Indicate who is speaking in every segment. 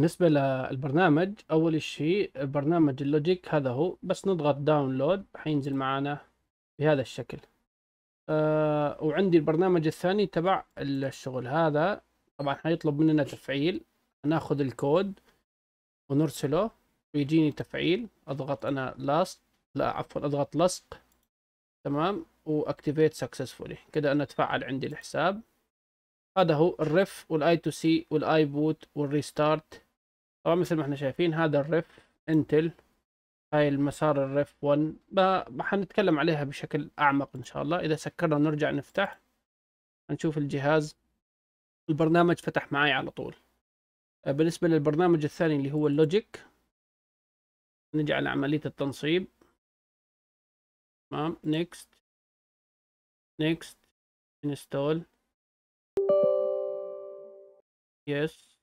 Speaker 1: بالنسبة للبرنامج أول شيء برنامج اللوجيك هذا هو بس نضغط داونلود حينزل معانا بهذا الشكل أه وعندي البرنامج الثاني تبع الشغل هذا طبعا حيطلب مننا تفعيل ناخذ الكود ونرسله ويجيني تفعيل اضغط انا لاصق لا عفوا اضغط لصق تمام واكتيفيت سكسسفولي كده انا تفعل عندي الحساب هذا هو الرف والاي تو سي والاي بوت والريستارت طبعا مثل ما احنا شايفين هذا الرف انتل هاي المسار الرف 1 حنتكلم عليها بشكل اعمق ان شاء الله اذا سكرنا ونرجع نفتح هنشوف الجهاز البرنامج فتح معي على طول آه، بالنسبة للبرنامج الثاني اللي هو اللوجيك
Speaker 2: نجي على عملية التنصيب تمام نيكست نيكست انستول يس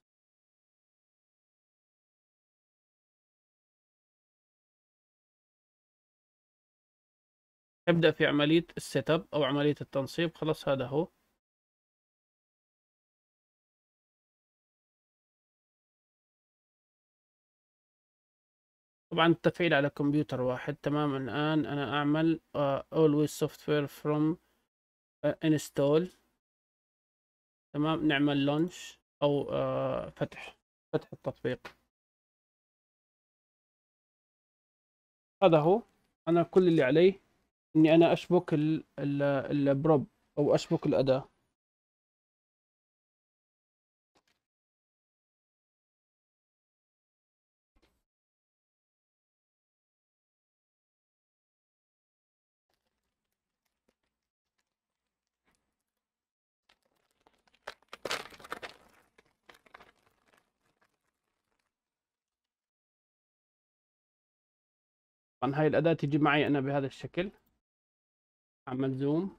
Speaker 2: ابدأ في عملية السيت اب او عملية التنصيب خلاص هذا هو طبعا التفعيل على كمبيوتر واحد تمام الآن أنا أعمل
Speaker 1: اولويز سوفت وير فروم انستول
Speaker 2: تمام نعمل لونش أو uh, فتح فتح التطبيق هذا هو أنا كل اللي عليه اني انا اشبك ال ال البروب او اشبك الاداه طبعا هاي الأداة تجي معي أنا بهذا الشكل عمل زوم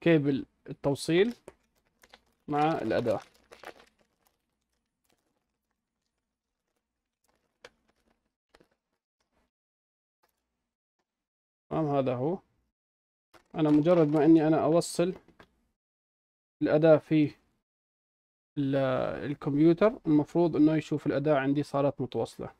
Speaker 2: كيبل التوصيل مع الأداة تمام هذا هو أنا مجرد ما أني أنا أوصل الأداة فيه
Speaker 1: الكمبيوتر
Speaker 2: المفروض انه يشوف الاداة عندي صارت متواصلة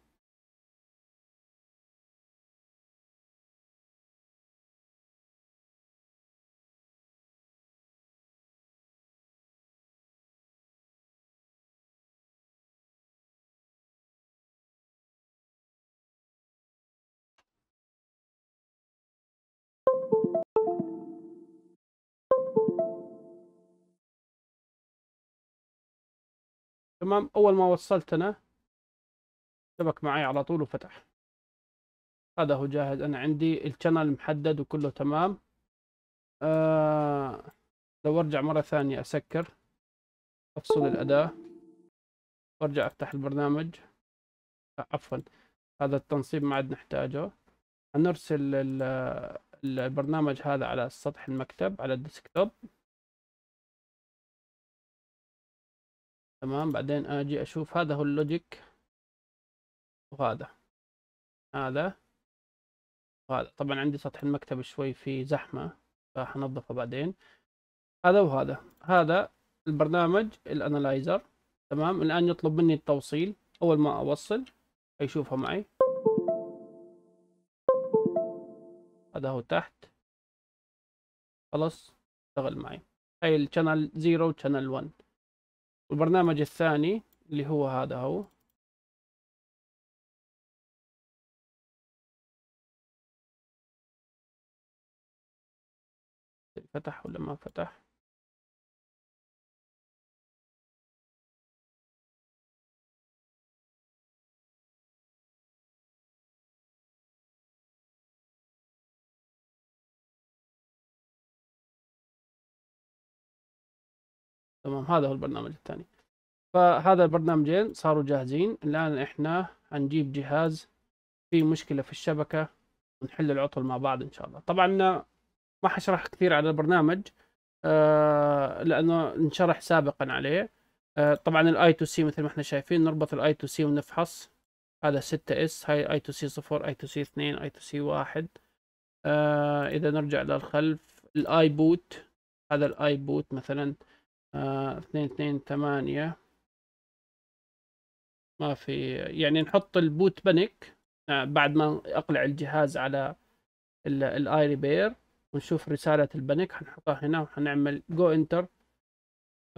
Speaker 2: تمام اول ما وصلت انا شبك معي على طول وفتح
Speaker 1: هذا هو جاهز انا عندي الشانل محدد وكله تمام آه لو ارجع مره ثانيه اسكر افصل الاداه وارجع افتح البرنامج آه عفوا هذا التنصيب ما عاد نحتاجه هنرسل البرنامج هذا على سطح المكتب
Speaker 2: على الديسكتوب تمام بعدين اجي اشوف هذا هو اللوجيك وهذا
Speaker 1: هذا وهذا طبعا عندي سطح المكتب شوي فيه زحمة فحنظفه بعدين هذا وهذا هذا البرنامج الانالايزر تمام الان يطلب مني التوصيل اول ما اوصل هيشوفها معي هذا هو تحت
Speaker 2: خلاص اشتغل معي هاي الشانل 0 وشانل 1 والبرنامج الثاني اللي هو هذا هو فتح ولا ما فتح تمام هذا هو البرنامج الثاني
Speaker 1: فهذا البرنامجين صاروا جاهزين الآن إحنا هنجيب جهاز في مشكلة في الشبكة ونحل العطل مع بعض إن شاء الله طبعا ما حشرح كثير على البرنامج آه لأنه انشرح سابقا عليه آه طبعا الاي تو سي مثل ما احنا شايفين نربط الاي تو سي ونفحص هذا 6 اس هاي اي تو سي 0 اي تو سي 2 اي تو سي 1 آه اذا نرجع للخلف الاي بوت هذا الاي بوت مثلا اثنين اثنين ثمانية ما في يعني نحط البوت بنك آه، بعد ما اقلع الجهاز على الاي ريبير ونشوف رسالة البنك حنحطها هنا وحنعمل جو انتر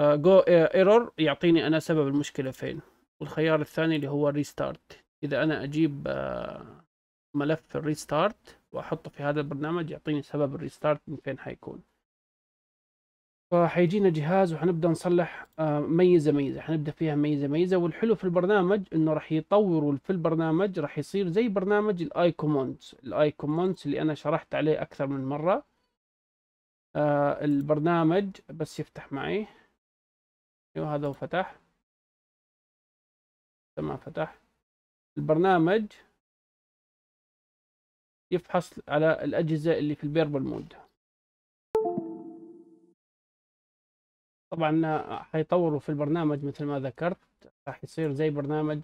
Speaker 1: جو ايرور يعطيني انا سبب المشكلة فين والخيار الثاني اللي هو ريستارت اذا انا اجيب آه، ملف الريستارت واحطه في هذا البرنامج يعطيني سبب الريستارت من فين حيكون فحيجينا جهاز وحنبدا نصلح آه، ميزه ميزه حنبدا فيها ميزه ميزه والحلو في البرنامج انه راح يطوروا في البرنامج راح يصير زي برنامج الاي كوموندز الاي كوموندز اللي انا شرحت عليه اكثر من مره
Speaker 2: آه، البرنامج بس يفتح معي ايوه هذا هو فتح تمام فتح البرنامج يفحص على الاجهزه اللي في البيربل مود
Speaker 1: طبعا آه، حيطوروا في البرنامج مثل ما ذكرت راح يصير زي برنامج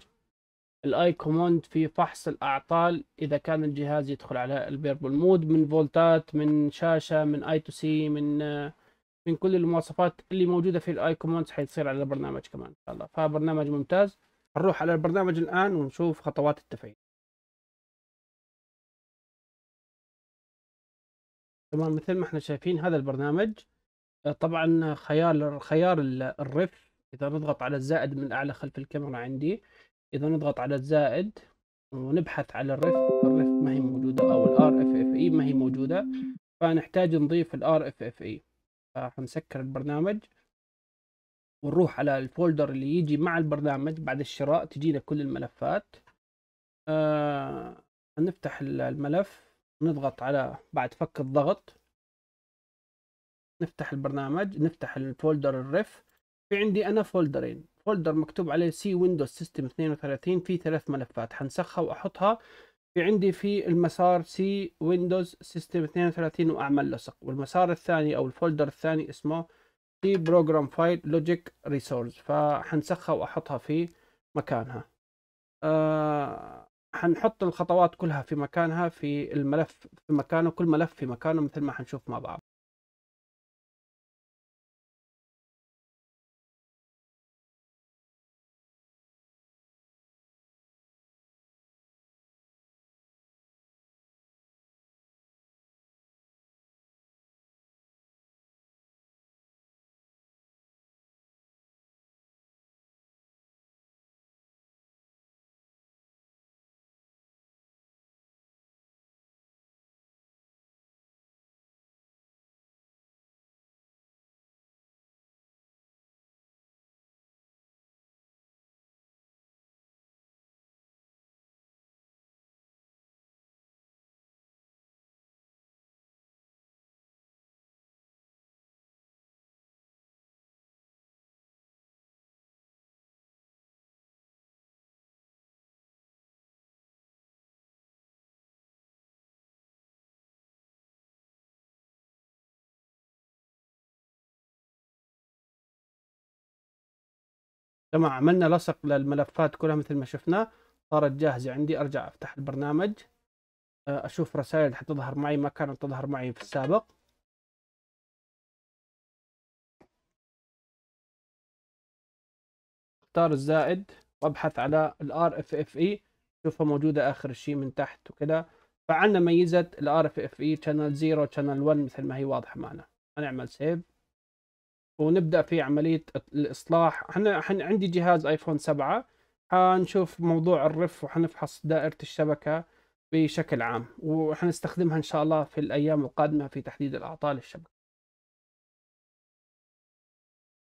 Speaker 1: الاي كوموند في فحص الاعطال اذا كان الجهاز يدخل على البيربل مود من فولتات من شاشه من اي تو سي من آه، من كل المواصفات اللي موجوده في الاي كوموند حيصير على البرنامج كمان ان شاء الله
Speaker 2: فبرنامج ممتاز نروح على البرنامج الان ونشوف خطوات التفعيل تمام مثل ما احنا شايفين هذا
Speaker 1: البرنامج طبعا خيار خيار الرف اذا نضغط على الزائد من اعلى خلف الكاميرا عندي اذا نضغط على الزائد ونبحث على الرف الرف ما هي موجوده او الار اف اف اي ما هي موجوده فنحتاج نضيف الار اف اف اي فنسكر البرنامج ونروح على الفولدر اللي يجي مع البرنامج بعد الشراء تجينا كل الملفات
Speaker 2: آه
Speaker 1: نفتح الملف نضغط على بعد فك الضغط نفتح البرنامج نفتح الفولدر الريف في عندي انا فولدرين فولدر مكتوب عليه سي ويندوز سيستم 32 في ثلاث ملفات حنسخها واحطها في عندي في المسار سي ويندوز سيستم 32 واعمل لصق والمسار الثاني او الفولدر الثاني اسمه سي بروجرام فايل لوجيك ريسورس فحنسخها واحطها في مكانها أه حنحط الخطوات كلها في
Speaker 2: مكانها في الملف في مكانه كل ملف في مكانه مثل ما حنشوف مع بعض تمام عملنا لصق للملفات كلها مثل ما شفنا صارت جاهزة عندي أرجع أفتح البرنامج آه، أشوف رسائل اللي حتظهر معي ما كانت تظهر معي في السابق اختار الزائد وابحث على ال RFFE شوفها موجودة آخر شيء من تحت
Speaker 1: وكذا فعنا ميزة ال RFFE channel 0 channel 1 مثل ما هي واضحة معنا هنعمل سيف ونبدا في عمليه الاصلاح احنا عندي جهاز ايفون 7 حنشوف موضوع الرف وحنفحص دائره الشبكه بشكل عام وحنستخدمها ان شاء الله في الايام القادمه في تحديد الاعطال الشبكه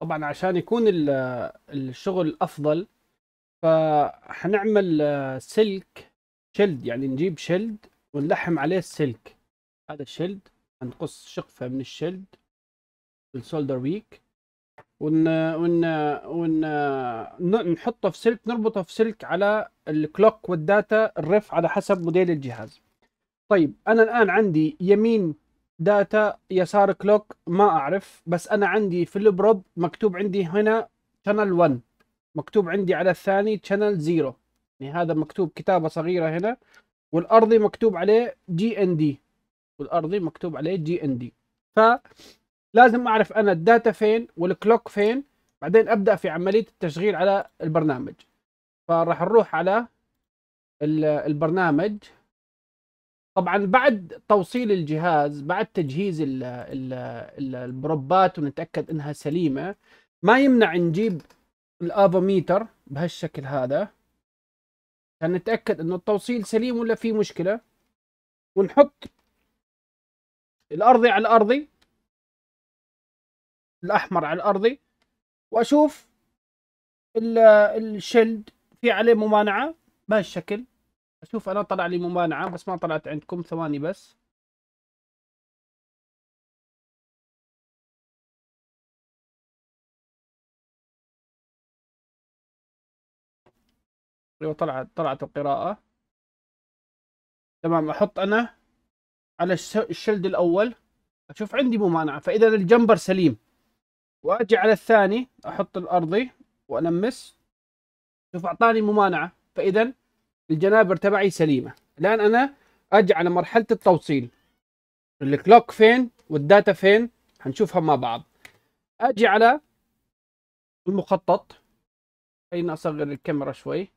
Speaker 1: طبعا عشان يكون الشغل افضل فحنعمل سلك شلد يعني نجيب شلد ونلحم عليه السلك هذا الشلد هنقص شقفه من الشلد بالسولدر ويك ون ون ون نحطه في سلك نربطه في سلك على الكلوك والداتا الرف على حسب موديل الجهاز طيب انا الان عندي يمين داتا يسار كلوك ما اعرف بس انا عندي في البروب مكتوب عندي هنا شانل 1 مكتوب عندي على الثاني شانل 0 يعني هذا مكتوب كتابه صغيره هنا والارضي مكتوب عليه جي ان دي والارضي مكتوب عليه جي ان دي ف لازم اعرف انا الداتا فين والكلوك فين بعدين ابدا في عمليه التشغيل على البرنامج فراح نروح على البرنامج طبعا بعد توصيل الجهاز بعد تجهيز الـ الـ البروبات ونتاكد انها سليمه ما يمنع نجيب الافوميتر بهالشكل هذا عشان نتاكد انه التوصيل سليم ولا في مشكله
Speaker 2: ونحط الارضي على الارضي الاحمر على الارضي واشوف
Speaker 1: الشلد في عليه ممانعه بهالشكل اشوف انا طلع لي ممانعه بس
Speaker 2: ما طلعت عندكم ثواني بس ايوه طلعت طلعت القراءه
Speaker 1: تمام احط انا على الشلد الاول اشوف عندي ممانعه فاذا الجمبر سليم واجي على الثاني احط الارضي والمس شوف اعطاني ممانعه فاذا الجنابر تبعي سليمه الان انا اجي على مرحله التوصيل الكلوك فين والداتا فين هنشوفها مع بعض اجي على المخطط خلينا اصغر الكاميرا شوي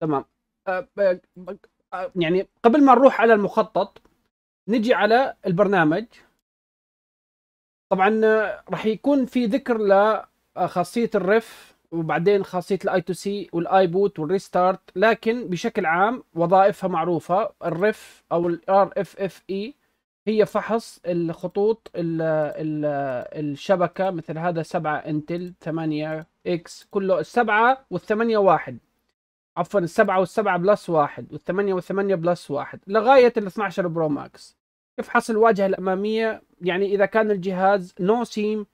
Speaker 1: تمام أه، أه، يعني قبل ما نروح على المخطط نجي على البرنامج طبعا آه، راح يكون في ذكر لخاصيه آه، الرف وبعدين خاصيه الاي تو سي والاي بوت والريستارت لكن بشكل عام وظائفها معروفه الرف او الار اف اف اي هي فحص الخطوط الـ الـ الشبكه مثل هذا 7 انتل 8 اكس كله السبعه والثمانيه واحد عفوا السبعه والسبعه بلس واحد والثمانيه والثمانيه بلس واحد لغايه ال 12 برو ماكس افحص الواجهه الاماميه يعني اذا كان الجهاز نو سيم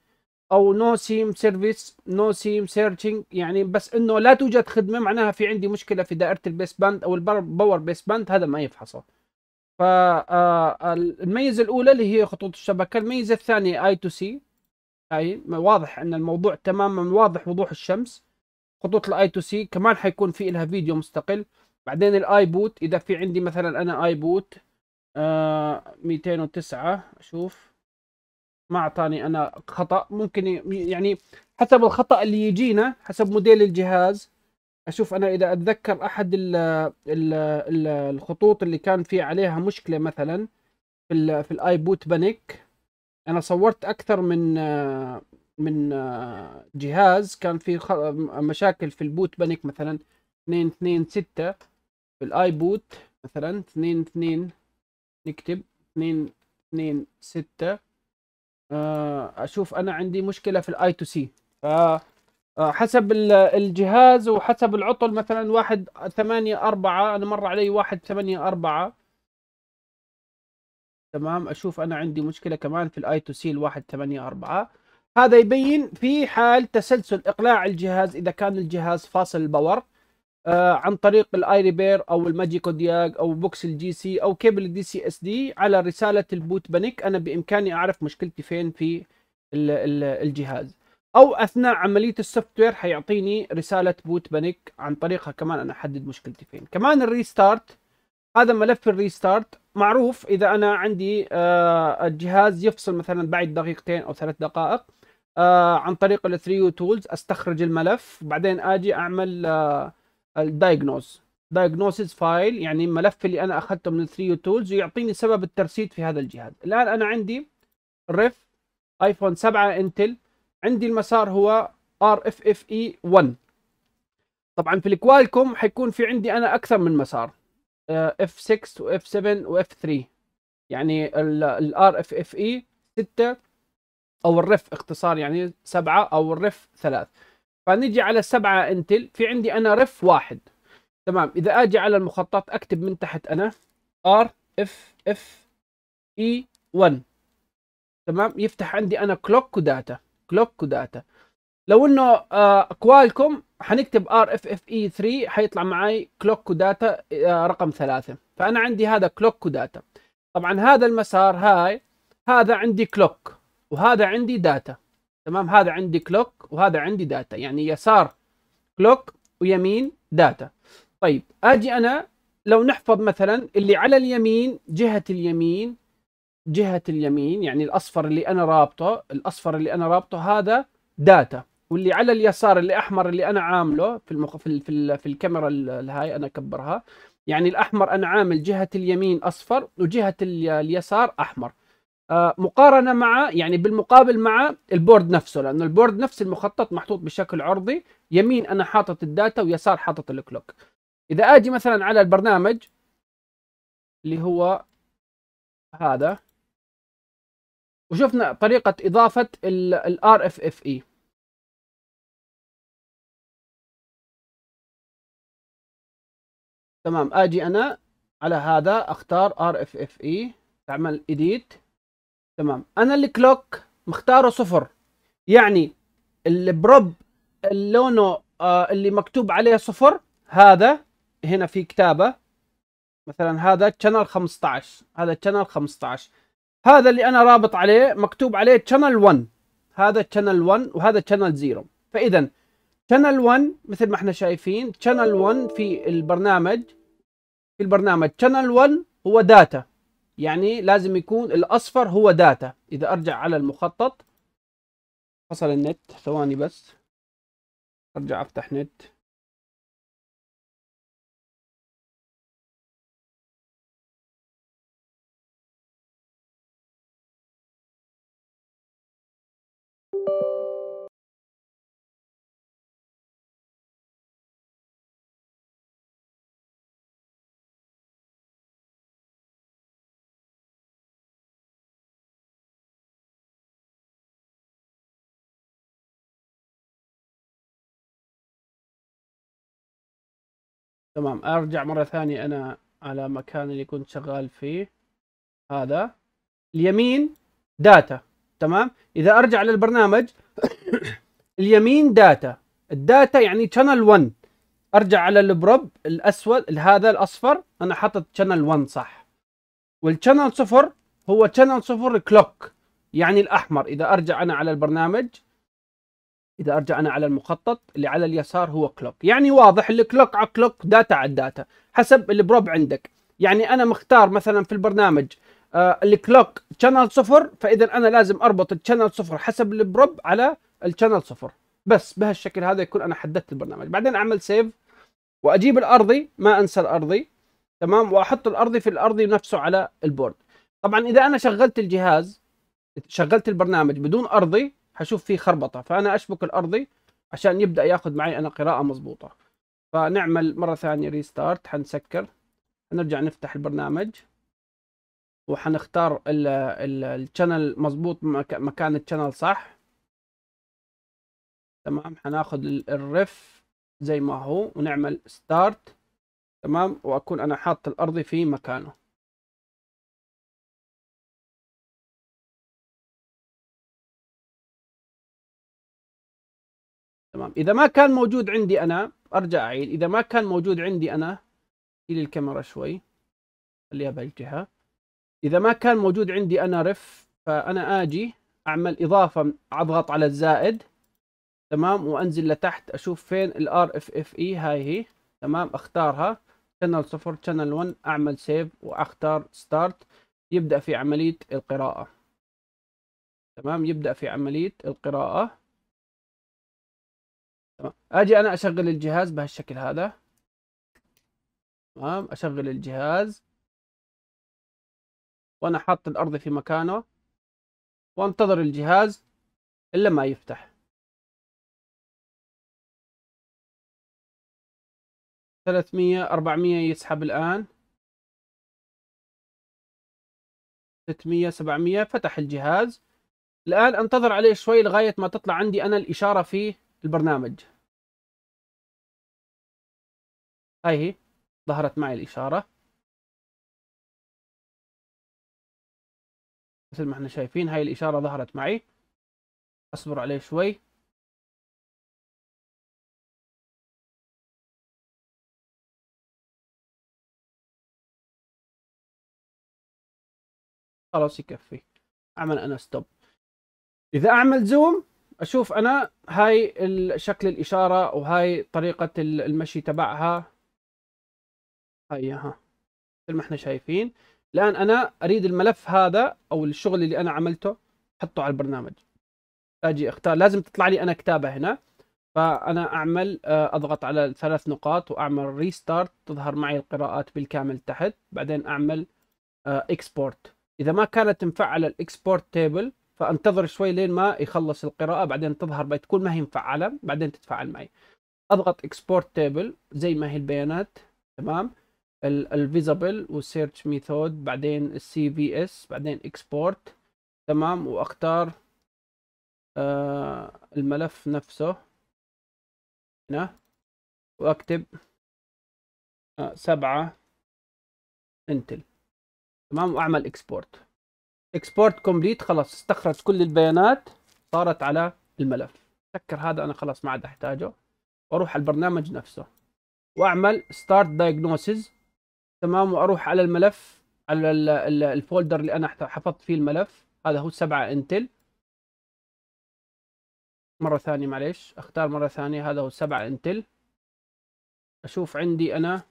Speaker 1: او نو سيم سيرفيس نو سيم سيرشنج يعني بس انه لا توجد خدمه معناها في عندي مشكله في دائره البيس باند او الباور بيس باند هذا ما يفحصه فالميزه آه، الاولى اللي هي خطوط الشبكه الميزه الثانيه اي تو سي هاي واضح ان الموضوع تماما واضح وضوح الشمس خطوط الاي تو سي كمان حيكون في لها فيديو مستقل بعدين الاي بوت اذا في عندي مثلا انا اي بوت ميتين 209 اشوف ما اعطاني انا خطا ممكن يعني حسب الخطا اللي يجينا حسب موديل الجهاز اشوف انا اذا اتذكر احد ال ال ال الخطوط اللي كان في عليها مشكله مثلا في ال في الاي بوت بانيك انا صورت اكثر من من جهاز كان في مشاكل في البوت بانيك مثلا 226 في الاي بوت مثلا اثنين اثنين نكتب اثنين اثنين ستة آه، اشوف انا عندي مشكله في الاي تو سي حسب الجهاز وحسب العطل مثلا واحد ثمانية أربعة أنا مر علي واحد ثمانية أربعة تمام أشوف أنا عندي مشكلة كمان في الآي تو سي الواحد ثمانية أربعة هذا يبين في حال تسلسل إقلاع الجهاز إذا كان الجهاز فاصل الباور آه، عن طريق الاي ريبير او الماجيكو دياج او بوكس الجي سي او كيبل الدي سي اس دي على رساله البوت بانيك انا بامكاني اعرف مشكلتي فين في الجهاز او اثناء عمليه السوفت وير حيعطيني رساله بوت بانيك عن طريقها كمان انا احدد مشكلتي فين كمان الريستارت هذا ملف الريستارت معروف اذا انا عندي آه، الجهاز يفصل مثلا بعد دقيقتين او ثلاث دقائق آه، عن طريق الثريو تولز استخرج الملف بعدين اجي اعمل الدايجنوز دايجنوسيس فايل يعني الملف اللي انا اخذته من 3 تولز ويعطيني سبب الترسيد في هذا الجهاز الان انا عندي ريف ايفون 7 انتل عندي المسار هو ار اف اف اي 1 طبعا في الكوالكوم حيكون في عندي انا اكثر من مسار اف 6 واف 7 واف 3 يعني الار اف اف اي 6 او الرف اختصار يعني 7 او الرف 3 فنجي على سبعة انتل في عندي انا رف واحد تمام اذا اجي على المخطط اكتب من تحت انا ار اف اف اي 1 تمام يفتح عندي انا كلوك وداتا كلوك وداتا لو انه آه كوالكم حنكتب ار اف اف اي 3 حيطلع معي كلوك وداتا آه رقم ثلاثة فانا عندي هذا كلوك وداتا طبعا هذا المسار هاي هذا عندي كلوك وهذا عندي داتا تمام هذا عندي كلوك وهذا عندي داتا يعني يسار كلوك ويمين داتا طيب اجي انا لو نحفظ مثلا اللي على اليمين جهه اليمين جهه اليمين يعني الاصفر اللي انا رابطه الاصفر اللي انا رابطه هذا داتا واللي على اليسار اللي احمر اللي انا عامله في المخ... في, ال... في, ال... في الكاميرا الهاي انا اكبرها يعني الاحمر انا عامل جهه اليمين اصفر وجهه ال... اليسار احمر آه، مقارنه مع يعني بالمقابل مع البورد نفسه لانه البورد نفس المخطط محطوط بشكل عرضي يمين انا حاطط الداتا ويسار حاطط الكلوك اذا اجي مثلا على البرنامج
Speaker 2: اللي هو هذا وشفنا طريقه اضافه الار اف اف اي تمام اجي انا على هذا اختار ار اف اف اي تعمل اديت تمام انا
Speaker 1: الكلوك مختاره صفر يعني البروب اللونه آه اللي مكتوب عليه صفر هذا هنا في كتابه مثلا هذا تشانل 15 هذا تشانل 15 هذا اللي انا رابط عليه مكتوب عليه تشانل 1 هذا تشانل 1 وهذا تشانل 0 فاذا تشانل 1 مثل ما احنا شايفين تشانل 1 في البرنامج في البرنامج تشانل 1 هو داتا يعني لازم يكون الأصفر هو داتا إذا
Speaker 2: أرجع على المخطط فصل النت ثواني بس أرجع أفتح نت تمام ارجع مره ثانيه انا
Speaker 1: على مكان اللي كنت شغال فيه هذا اليمين داتا تمام اذا ارجع للبرنامج اليمين داتا الداتا يعني شانل 1 ارجع على البروب الاسود هذا الاصفر انا حاطط شانل 1 صح والشانل صفر هو شانل صفر كلوك يعني الاحمر اذا ارجع انا على البرنامج إذا أرجعنا على المخطط اللي على اليسار هو كلوك يعني واضح الكلوك على كلوك داتا على داتا حسب البروب عندك يعني أنا مختار مثلا في البرنامج آه، الكلوك شانل صفر فإذا أنا لازم أربط الشانل صفر حسب البروب على الشانل صفر بس بهالشكل هذا يكون أنا حددت البرنامج بعدين أعمل سيف وأجيب الأرضي ما أنسى الأرضي تمام وأحط الأرضي في الأرضي نفسه على البورد طبعا إذا أنا شغلت الجهاز شغلت البرنامج بدون أرضي حشوف فيه خربطه فانا اشبك الارضي عشان يبدا ياخذ معي انا قراءه مضبوطه فنعمل مره ثانيه ريستارت حنسكر نرجع نفتح البرنامج وحنختار الشانل مضبوط مكان الشانل صح تمام حناخد الرف
Speaker 2: زي ما هو ونعمل ستارت تمام واكون انا حاط الارضي في مكانه تمام اذا ما كان موجود عندي انا ارجع اعيد اذا ما كان موجود عندي انا شيل الكاميرا شوي
Speaker 1: خليها بهالجهه اذا ما كان موجود عندي انا رف فانا اجي اعمل اضافه اضغط على الزائد تمام وانزل لتحت اشوف فين الار اف اف اي هاي هي تمام اختارها شانل صفر شانل 1 اعمل سيف واختار ستارت يبدا في عمليه القراءه تمام يبدا في عمليه القراءه تمام اجي انا اشغل الجهاز بهالشكل هذا تمام اشغل الجهاز
Speaker 2: وانا حاط الارض في مكانه وانتظر الجهاز الا ما يفتح ثلاثمية أربعمية يسحب الآن ستمية سبعمية فتح الجهاز
Speaker 1: الآن أنتظر عليه شوي لغاية ما تطلع عندي أنا الإشارة فيه البرنامج
Speaker 2: هاي هي ظهرت معي الإشارة مثل ما احنا شايفين هاي الإشارة ظهرت معي أصبر عليه شوي خلاص يكفي أعمل أنا ستوب إذا أعمل زوم اشوف انا هاي شكل الاشاره
Speaker 1: وهاي طريقه المشي تبعها هاي ها مثل ما احنا شايفين الان انا اريد الملف هذا او الشغل اللي انا عملته احطه على البرنامج اجي اختار لازم تطلع لي انا كتابه هنا فانا اعمل آه، اضغط على ثلاث نقاط واعمل ريستارت تظهر معي القراءات بالكامل تحت بعدين اعمل اكسبورت آه، اذا ما كانت مفعله الاكسبورت تيبل فانتظر شوي لين ما يخلص القراءه بعدين تظهر بتكون ما هي مفعله بعدين تتفاعل معي اضغط اكسبورت تيبل زي ما هي البيانات تمام الفيزابل وسيرش ميثود بعدين السي في اس بعدين اكسبورت تمام
Speaker 2: واختار آه الملف نفسه هنا واكتب آه سبعة انتل تمام واعمل اكسبورت اكسبورت كومبليت خلاص استخرج
Speaker 1: كل البيانات صارت على الملف سكر هذا انا خلاص ما عاد احتاجه واروح على البرنامج نفسه واعمل ستارت دايجنوسيس تمام واروح على الملف على الفولدر اللي انا حفظت فيه الملف هذا هو 7 انتل
Speaker 2: مره ثانيه معليش اختار مره ثانيه هذا هو 7 انتل اشوف عندي انا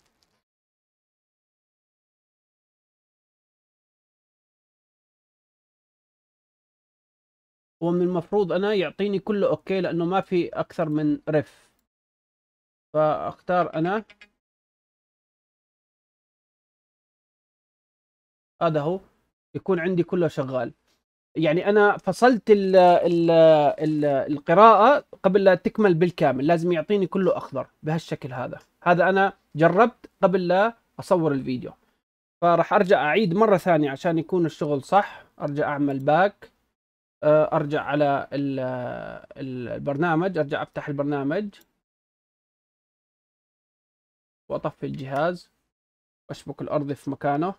Speaker 2: هو من المفروض انا يعطيني كله اوكي لانه ما في اكثر من رف فاختار انا هذا هو يكون عندي كله شغال يعني انا
Speaker 1: فصلت ال ال ال القراءه قبل لا تكمل بالكامل لازم يعطيني كله اخضر بهالشكل هذا هذا انا جربت قبل لا اصور الفيديو فراح ارجع اعيد مره ثانيه عشان يكون الشغل صح ارجع اعمل باك آه، ارجع على البرنامج ارجع افتح البرنامج
Speaker 2: واطفي الجهاز واشبك الارضي في مكانه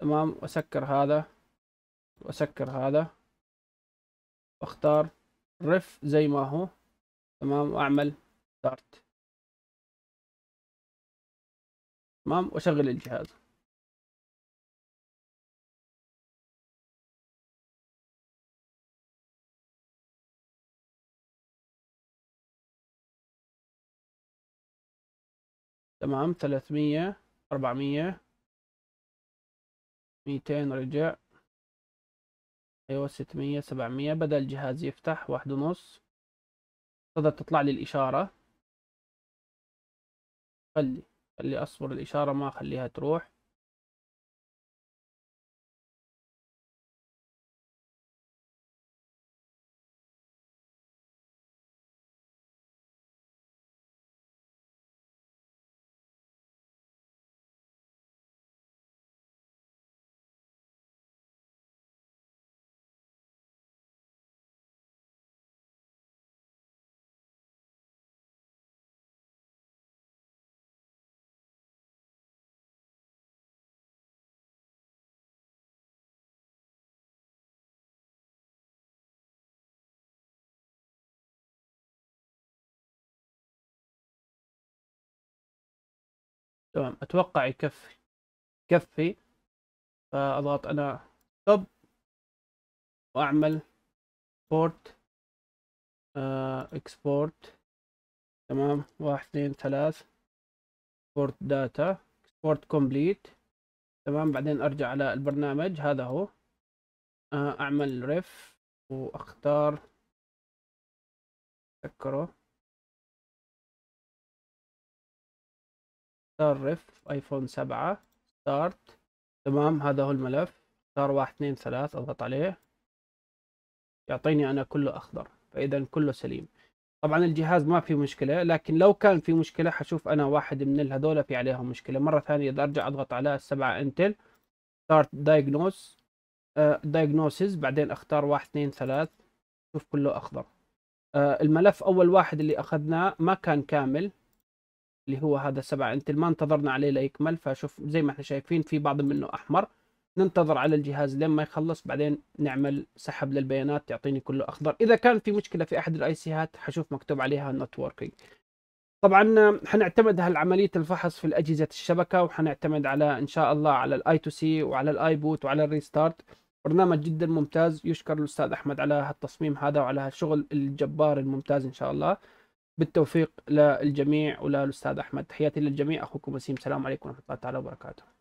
Speaker 2: تمام واسكر هذا واسكر هذا واختار رف زي ما هو تمام واعمل ستارت تمام واشغل الجهاز تمام 300 400 200 رجع ايوه 600 700 بدأ الجهاز يفتح واحد ونص بدأت تطلع لي الإشارة خلي خلي أصبر الإشارة ما أخليها تروح تمام اتوقع يكفي يكفي فاضغط انا ستوب واعمل اكسبورت اكسبورت آه، تمام واحد اثنين ثلاث اكسبورت داتا اكسبورت كومبليت
Speaker 1: تمام بعدين ارجع على البرنامج هذا هو آه، اعمل
Speaker 2: ريف واختار سكره ستار ريف ايفون سبعة ستارت تمام هذا هو الملف ستار واحد اثنين ثلاث اضغط عليه
Speaker 1: يعطيني انا كله اخضر فاذا كله سليم طبعا الجهاز ما في مشكلة لكن لو كان في مشكلة حشوف انا واحد من هذول في عليهم مشكلة مرة ثانية اذا ارجع اضغط على السبعة انتل ستارت دايجنوس دايجنوسز بعدين اختار واحد اثنين ثلاث شوف كله اخضر آه، الملف اول واحد اللي اخذناه ما كان كامل اللي هو هذا سبعة انتل ما انتظرنا عليه ليكمل فشوف زي ما احنا شايفين في بعض منه احمر ننتظر على الجهاز لين ما يخلص بعدين نعمل سحب للبيانات يعطيني كله اخضر اذا كان في مشكله في احد الاي سيهات حشوف مكتوب عليها نوت وركينج طبعا حنعتمد هالعمليه الفحص في اجهزه الشبكه وحنعتمد على ان شاء الله على الاي تو سي وعلى الاي بوت وعلى الريستارت برنامج جدا ممتاز يشكر الاستاذ احمد على هالتصميم هذا وعلى هالشغل الجبار الممتاز ان شاء الله بالتوفيق
Speaker 2: للجميع وللاستاذ احمد تحياتي للجميع اخوكم وسيم السلام عليكم ورحمه الله تعالى وبركاته